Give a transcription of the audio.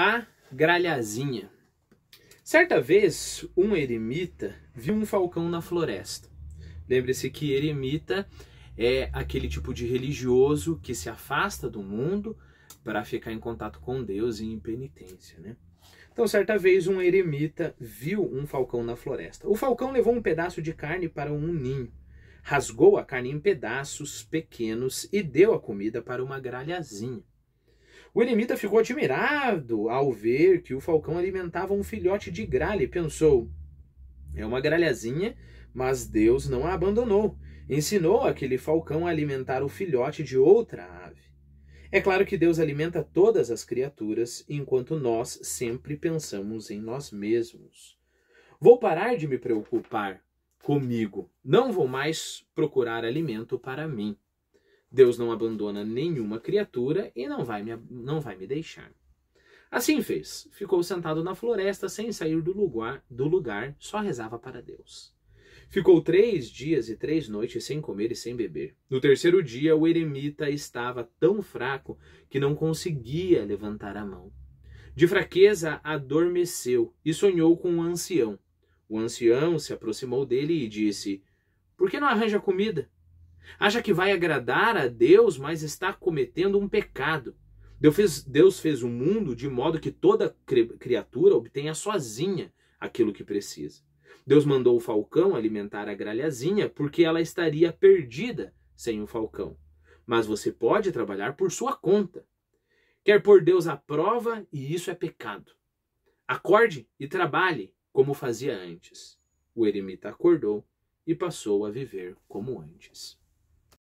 A gralhazinha. Certa vez, um eremita viu um falcão na floresta. Lembre-se que eremita é aquele tipo de religioso que se afasta do mundo para ficar em contato com Deus e em penitência, né? Então, certa vez, um eremita viu um falcão na floresta. O falcão levou um pedaço de carne para um ninho, rasgou a carne em pedaços pequenos e deu a comida para uma gralhazinha. O eremita ficou admirado ao ver que o falcão alimentava um filhote de gralha e pensou: é uma gralhazinha, mas Deus não a abandonou. Ensinou aquele falcão a alimentar o filhote de outra ave. É claro que Deus alimenta todas as criaturas, enquanto nós sempre pensamos em nós mesmos. Vou parar de me preocupar comigo. Não vou mais procurar alimento para mim. Deus não abandona nenhuma criatura e não vai me, não vai me deixar. Assim fez. Ficou sentado na floresta sem sair do lugar, do lugar, só rezava para Deus. Ficou três dias e três noites sem comer e sem beber. No terceiro dia, o eremita estava tão fraco que não conseguia levantar a mão. De fraqueza, adormeceu e sonhou com um ancião. O ancião se aproximou dele e disse: Por que não arranja comida? Acha que vai agradar a Deus, mas está cometendo um pecado. Deus fez, Deus fez o mundo de modo que toda criatura obtenha sozinha aquilo que precisa. Deus mandou o falcão alimentar a gralhazinha porque ela estaria perdida sem o falcão. Mas você pode trabalhar por sua conta. Quer pôr Deus à prova e isso é pecado. Acorde e trabalhe como fazia antes. O eremita acordou e passou a viver como antes.